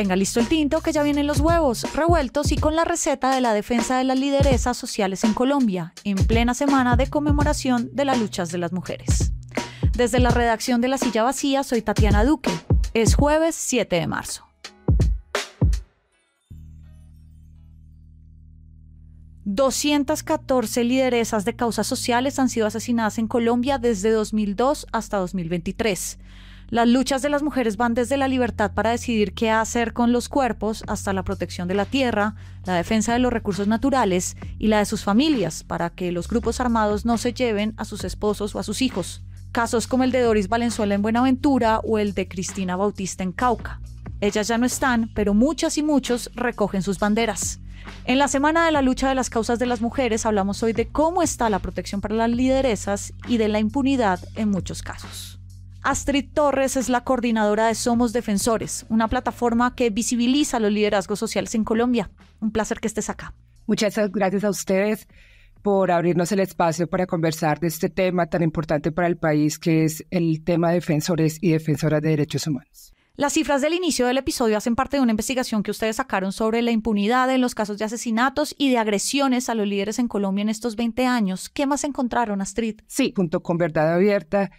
Tenga listo el tinto que ya vienen los huevos revueltos y con la receta de la defensa de las lideresas sociales en Colombia, en plena semana de conmemoración de las luchas de las mujeres. Desde la redacción de La Silla Vacía soy Tatiana Duque. Es jueves 7 de marzo. ...214 lideresas de causas sociales han sido asesinadas en Colombia desde 2002 hasta 2023 las luchas de las mujeres van desde la libertad para decidir qué hacer con los cuerpos hasta la protección de la tierra, la defensa de los recursos naturales y la de sus familias para que los grupos armados no se lleven a sus esposos o a sus hijos. Casos como el de Doris Valenzuela en Buenaventura o el de Cristina Bautista en Cauca. Ellas ya no están, pero muchas y muchos recogen sus banderas. En la Semana de la Lucha de las Causas de las Mujeres hablamos hoy de cómo está la protección para las lideresas y de la impunidad en muchos casos. Astrid Torres es la coordinadora de Somos Defensores, una plataforma que visibiliza los liderazgos sociales en Colombia. Un placer que estés acá. Muchas gracias a ustedes por abrirnos el espacio para conversar de este tema tan importante para el país, que es el tema de defensores y defensoras de derechos humanos. Las cifras del inicio del episodio hacen parte de una investigación que ustedes sacaron sobre la impunidad en los casos de asesinatos y de agresiones a los líderes en Colombia en estos 20 años. ¿Qué más encontraron, Astrid? Sí, junto con Verdad Abierta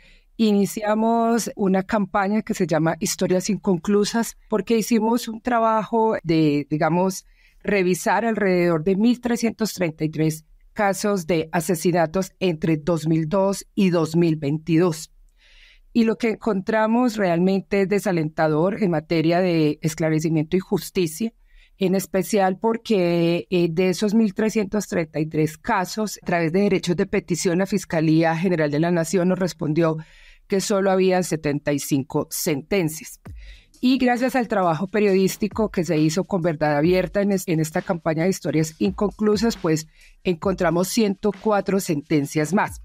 iniciamos una campaña que se llama Historias Inconclusas porque hicimos un trabajo de, digamos, revisar alrededor de 1.333 casos de asesinatos entre 2002 y 2022. Y lo que encontramos realmente es desalentador en materia de esclarecimiento y justicia, en especial porque eh, de esos 1.333 casos, a través de derechos de petición, la Fiscalía General de la Nación nos respondió que solo había 75 sentencias. Y gracias al trabajo periodístico que se hizo con verdad abierta en, en esta campaña de historias inconclusas, pues encontramos 104 sentencias más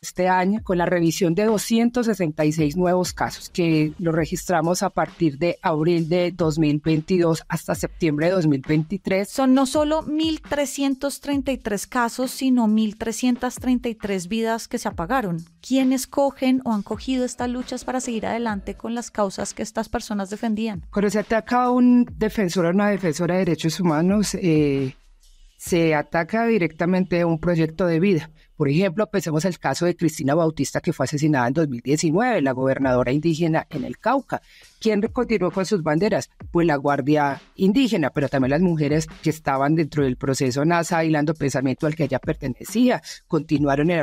este año con la revisión de 266 nuevos casos que lo registramos a partir de abril de 2022 hasta septiembre de 2023. Son no solo 1.333 casos, sino 1.333 vidas que se apagaron. ¿Quiénes cogen o han cogido estas luchas para seguir adelante con las causas que estas personas defendían? Cuando se ataca a un defensor o una defensora de derechos humanos, eh, se ataca directamente un proyecto de vida. Por ejemplo, pensemos el caso de Cristina Bautista, que fue asesinada en 2019, la gobernadora indígena en el Cauca. ¿Quién continuó con sus banderas? Pues la Guardia Indígena, pero también las mujeres que estaban dentro del proceso NASA, hilando pensamiento al que ella pertenecía, continuaron en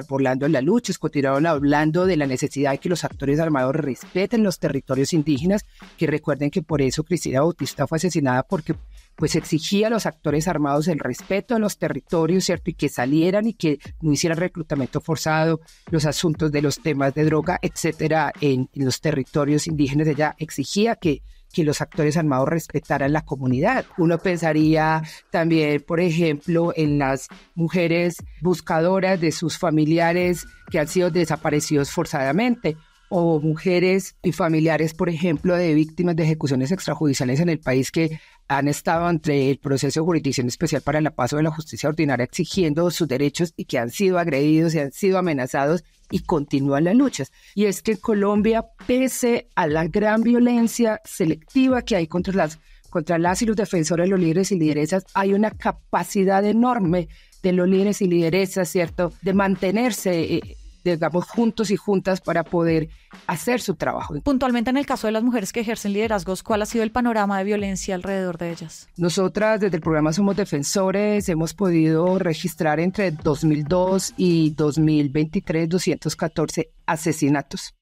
la lucha, continuaron hablando de la necesidad de que los actores armados respeten los territorios indígenas, que recuerden que por eso Cristina Bautista fue asesinada porque pues exigía a los actores armados el respeto a los territorios, ¿cierto? Y que salieran y que no hicieran reclutamiento forzado, los asuntos de los temas de droga, etcétera, en, los territorios indígenas. Ella exigía que que los actores armados respetaran la comunidad. Uno pensaría también, por ejemplo, en las mujeres buscadoras de sus familiares que han sido desaparecidos forzadamente o mujeres y familiares, por ejemplo, de víctimas de ejecuciones extrajudiciales en el país que han estado ante el proceso de jurisdicción especial para el paso de la justicia ordinaria exigiendo sus derechos y que han sido agredidos y han sido amenazados y continúan las luchas. Y es que Colombia, pese a la gran violencia selectiva que hay contra las, contra las y los defensores, los líderes y lideresas, hay una capacidad enorme de los líderes y lideresas, ¿cierto?, de mantenerse eh, digamos, juntos y juntas para poder hacer su trabajo. Puntualmente en el caso de las mujeres que ejercen liderazgos, ¿cuál ha sido el panorama de violencia alrededor de ellas? Nosotras desde el programa Somos Defensores hemos podido registrar entre 2002 y 2023 214 asesinatos.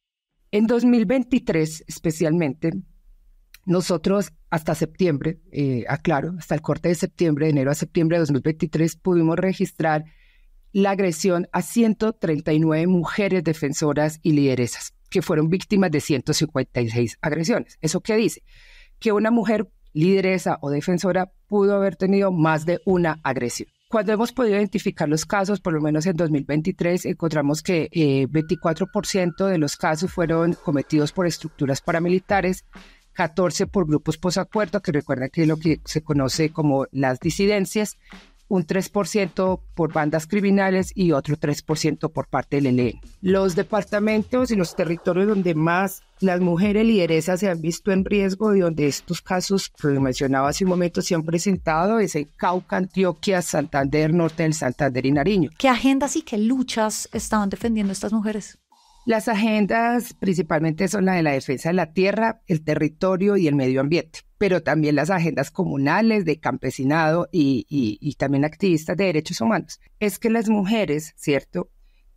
En 2023 especialmente, nosotros hasta septiembre, eh, aclaro, hasta el corte de septiembre, de enero a septiembre de 2023, pudimos registrar la agresión a 139 mujeres defensoras y lideresas que fueron víctimas de 156 agresiones. ¿Eso qué dice? Que una mujer lideresa o defensora pudo haber tenido más de una agresión. Cuando hemos podido identificar los casos, por lo menos en 2023, encontramos que 24% eh, de los casos fueron cometidos por estructuras paramilitares, 14 por grupos posacuerdo, que recuerda que es lo que se conoce como las disidencias, un 3% por bandas criminales y otro 3% por parte del ELN. E. Los departamentos y los territorios donde más las mujeres lideresas se han visto en riesgo y donde estos casos que mencionaba hace un momento se han presentado es en Cauca, Antioquia, Santander, Norte del Santander y Nariño. ¿Qué agendas y qué luchas estaban defendiendo estas mujeres? Las agendas principalmente son la de la defensa de la tierra, el territorio y el medio ambiente pero también las agendas comunales de campesinado y, también activistas de derechos humanos, es que las mujeres, ¿cierto?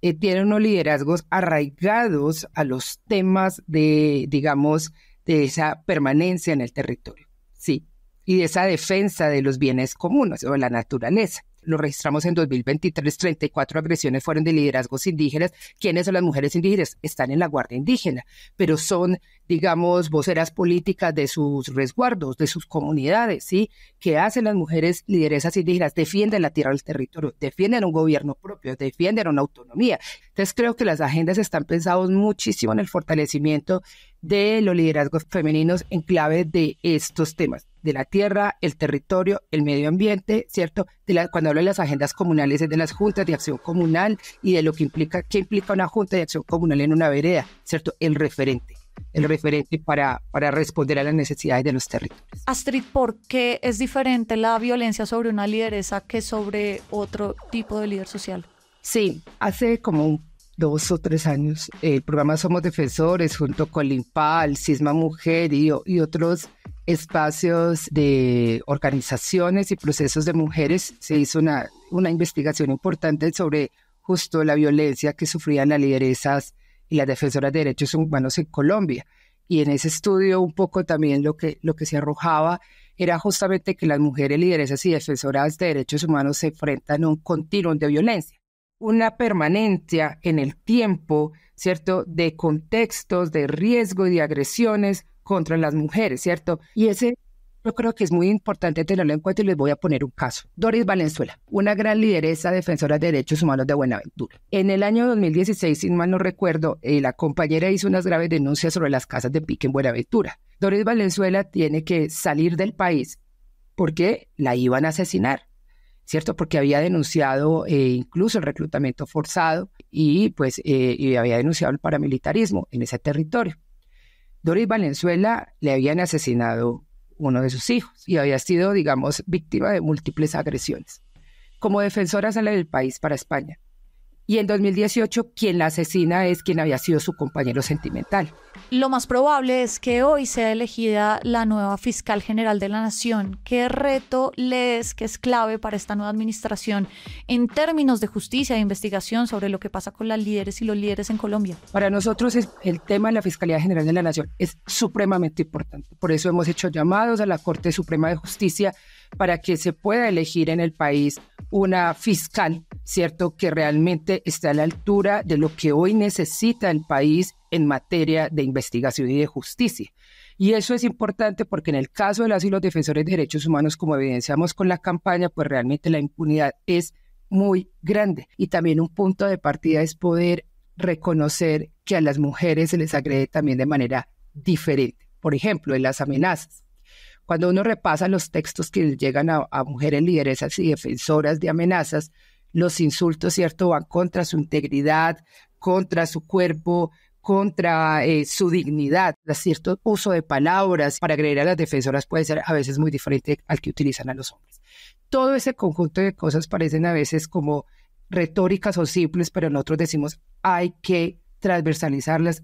Eh, tienen unos liderazgos arraigados a los temas de, digamos, de esa permanencia en el territorio, ¿sí? Y de esa defensa de los bienes comunes o de la naturaleza lo registramos en 2023, 34 agresiones fueron de liderazgos indígenas. ¿Quiénes son las mujeres indígenas? Están en la Guardia Indígena, pero son, digamos, voceras políticas de sus resguardos, de sus comunidades, ¿sí? ¿Qué hacen las mujeres lideresas indígenas? Defienden la tierra, el territorio, defienden un gobierno propio, defienden una autonomía. Entonces creo que las agendas están pensadas muchísimo en el fortalecimiento de los liderazgos femeninos en clave de estos temas de la tierra, el territorio, el medio ambiente, ¿cierto? cuando hablo de las agendas comunales es de las juntas de acción comunal y de lo que implica, qué implica una junta de acción comunal en una vereda, ¿cierto? El referente el referente para, para responder a las necesidades de los territorios. Astrid, ¿por qué es diferente la violencia sobre una lideresa que sobre otro tipo de líder social? Sí, hace como dos o tres años eh, el programa Somos Defensores junto con Limpal, Cisma Mujer y, y otros espacios de organizaciones y procesos de mujeres, se hizo una, investigación importante sobre justo la violencia que sufrían las lideresas y las defensoras de derechos humanos en Colombia. Y en ese estudio un poco también lo que, lo que se arrojaba era justamente que las mujeres lideresas y defensoras de derechos humanos se enfrentan a un continuo de violencia, una permanencia en el tiempo, ¿cierto?, de contextos de riesgo y de agresiones contra las mujeres, ¿cierto? Y ese yo creo que es muy importante tenerlo en cuenta y les voy a poner un caso. Doris Valenzuela, una gran lideresa defensora de derechos humanos de Buenaventura. En el año 2016, si mal no recuerdo, eh, la compañera hizo unas graves denuncias sobre las casas de pique en Buenaventura. Doris Valenzuela tiene que salir del país porque la iban a asesinar, ¿cierto? Porque había denunciado eh, incluso el reclutamiento forzado y pues eh, y había denunciado el paramilitarismo en ese territorio. Doris Valenzuela le habían asesinado uno de sus hijos y había sido, digamos, víctima de múltiples agresiones. Como defensora sale del país para España y en 2018 quien la asesina es quien había sido su compañero sentimental. Lo más probable es que hoy sea elegida la nueva fiscal general de la nación. ¿Qué reto lees que es clave para esta nueva administración en términos de justicia e investigación sobre lo que pasa con las líderes y los líderes en Colombia? Para nosotros es, el tema de la Fiscalía General de la Nación es supremamente importante. Por eso hemos hecho llamados a la Corte Suprema de Justicia para que se pueda elegir en el país una fiscal ¿cierto? Que realmente está a la altura de lo que hoy necesita el país en materia de investigación y de justicia. Y eso es importante porque en el caso de las y los defensores de derechos humanos, como evidenciamos con la campaña, pues realmente la impunidad es muy grande. Y también un punto de partida es poder reconocer que a las mujeres se les agrede también de manera diferente. Por ejemplo, en las amenazas. Cuando uno repasa los textos que llegan a, mujeres lideresas y defensoras de amenazas, los insultos, ¿cierto? Van contra su integridad, contra su cuerpo, contra eh, su dignidad. Cierto uso de palabras para agredir a las defensoras puede ser a veces muy diferente al que utilizan a los hombres. Todo ese conjunto de cosas parecen a veces como retóricas o simples, pero nosotros decimos hay que transversalizarlas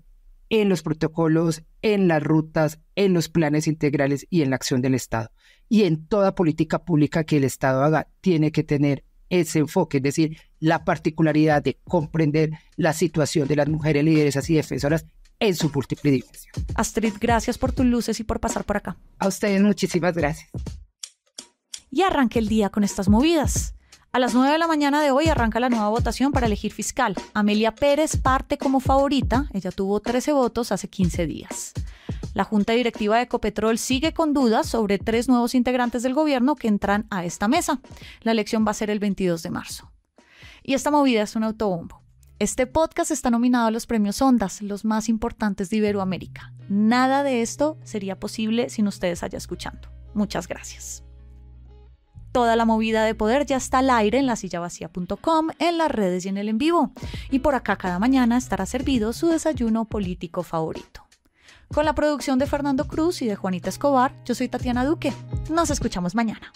en los protocolos, en las rutas, en los planes integrales y en la acción del Estado. Y en toda política pública que el Estado haga, tiene que tener ese enfoque, es decir, la particularidad de comprender la situación de las mujeres líderes y defensoras en su múltiple dimensión. Astrid, gracias por tus luces y por pasar por acá. A ustedes muchísimas gracias. Y arranque el día con estas movidas. A las 9 de la mañana de hoy arranca la nueva votación para elegir fiscal. Amelia Pérez parte como favorita, ella tuvo 13 votos hace 15 días. La Junta Directiva de Ecopetrol sigue con dudas sobre tres nuevos integrantes del gobierno que entran a esta mesa. La elección va a ser el 22 de marzo. Y esta movida es un autobombo. Este podcast está nominado a los premios Ondas, los más importantes de Iberoamérica. Nada de esto sería posible sin ustedes allá escuchando. Muchas gracias. Toda la movida de poder ya está al aire en La Vacía.com, en las redes y en el en vivo. Y por acá cada mañana estará servido su desayuno político favorito. Con la producción de Fernando Cruz y de Juanita Escobar, yo soy Tatiana Duque. Nos escuchamos mañana.